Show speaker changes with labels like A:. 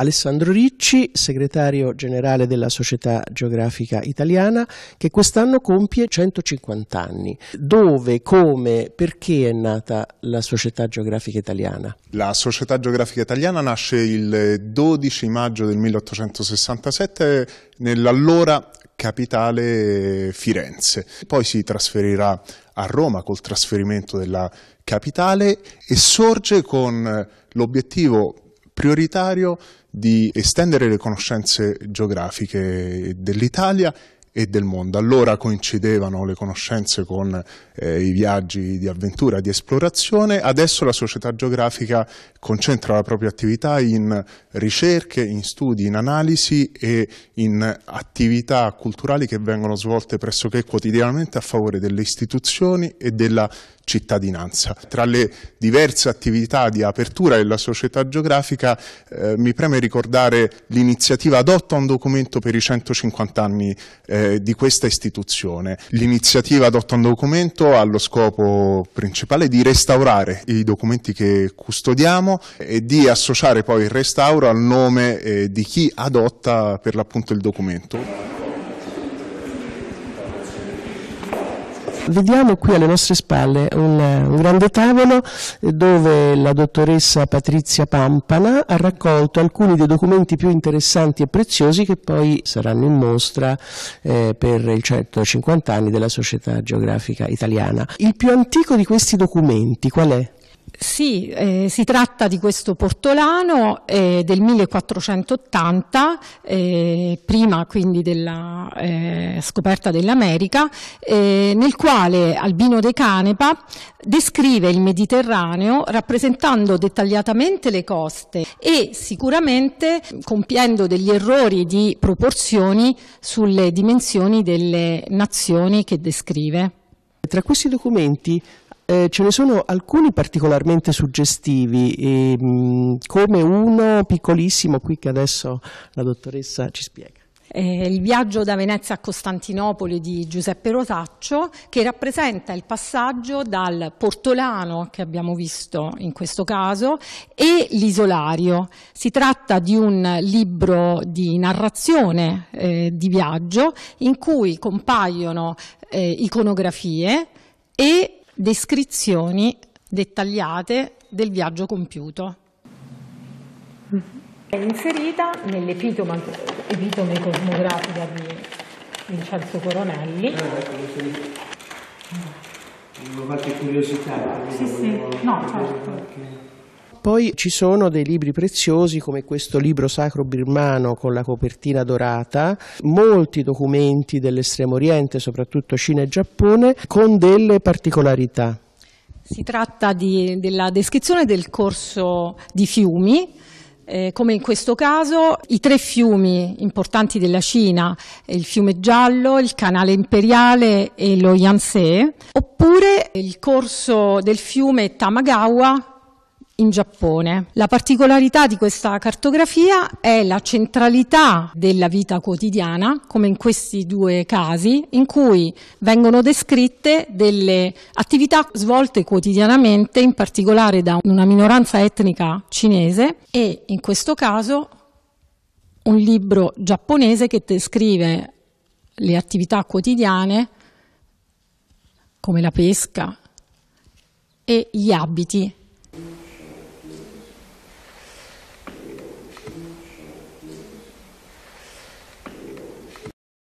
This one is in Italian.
A: Alessandro Ricci, segretario generale della Società Geografica Italiana, che quest'anno compie 150 anni. Dove, come, perché è nata la Società Geografica Italiana?
B: La Società Geografica Italiana nasce il 12 maggio del 1867 nell'allora capitale Firenze. Poi si trasferirà a Roma col trasferimento della capitale e sorge con l'obiettivo prioritario di estendere le conoscenze geografiche dell'Italia e del mondo. Allora coincidevano le conoscenze con eh, i viaggi di avventura, di esplorazione, adesso la società geografica concentra la propria attività in ricerche, in studi, in analisi e in attività culturali che vengono svolte pressoché quotidianamente a favore delle istituzioni e della cittadinanza. Tra le diverse attività di apertura della società geografica eh, mi preme ricordare l'iniziativa Adotta un documento per i 150 anni eh, eh, di questa istituzione. L'iniziativa adotta un documento ha lo scopo principale di restaurare i documenti che custodiamo e di associare poi il restauro al nome eh, di chi adotta per l'appunto il documento.
A: Vediamo qui alle nostre spalle un, un, grande tavolo dove la dottoressa Patrizia Pampana ha raccolto alcuni dei documenti più interessanti e preziosi che poi saranno in mostra eh, per i 150 certo anni della Società Geografica Italiana. Il più antico di questi documenti qual è?
C: Sì, eh, si tratta di questo portolano eh, del 1480, eh, prima quindi della eh, scoperta dell'America, eh, nel quale Albino De Canepa descrive il Mediterraneo rappresentando dettagliatamente le coste e sicuramente compiendo degli errori di proporzioni sulle dimensioni delle nazioni che descrive.
A: Tra questi documenti eh, ce ne sono alcuni particolarmente suggestivi, e, ehm, mh, come uno piccolissimo qui che adesso la dottoressa ci spiega.
C: Eh, il viaggio da Venezia a Costantinopoli di Giuseppe Rosaccio che rappresenta il passaggio dal portolano che abbiamo visto in questo caso e l'isolario. Si tratta di un libro di narrazione eh, di viaggio in cui compaiono eh, iconografie e descrizioni dettagliate del viaggio compiuto. È inserita nell'epitome cosmografica di Vincenzo Coronelli. Una ecco, qualche curiosità? Sì, sì, no, certo. Perché...
A: Poi ci sono dei libri preziosi come questo libro sacro birmano con la copertina dorata, molti documenti dell'estremo oriente, soprattutto Cina e Giappone, con delle particolarità.
C: Si tratta di, della descrizione del corso di fiumi, eh, come in questo caso i tre fiumi importanti della Cina, il fiume Giallo, il canale imperiale e lo Yangtze, oppure il corso del fiume Tamagawa in Giappone. La particolarità di questa cartografia è la centralità della vita quotidiana, come in questi due casi, in cui vengono descritte delle attività svolte quotidianamente, in particolare da una minoranza etnica cinese e in questo caso un libro giapponese che descrive le attività quotidiane come la pesca e gli abiti